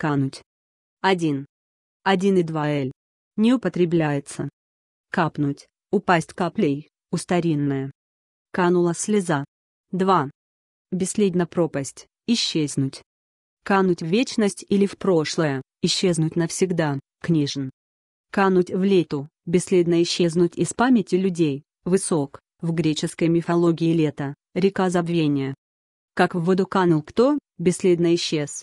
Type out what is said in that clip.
Кануть. 1. 1 и 2 Л. Не употребляется. Капнуть, упасть каплей, устаринная. Канула слеза. 2. Бесследно пропасть, исчезнуть. Кануть в вечность или в прошлое, исчезнуть навсегда, книжен. Кануть в лету, бесследно исчезнуть из памяти людей, высок, в греческой мифологии лето, река забвения. Как в воду канул кто, бесследно исчез,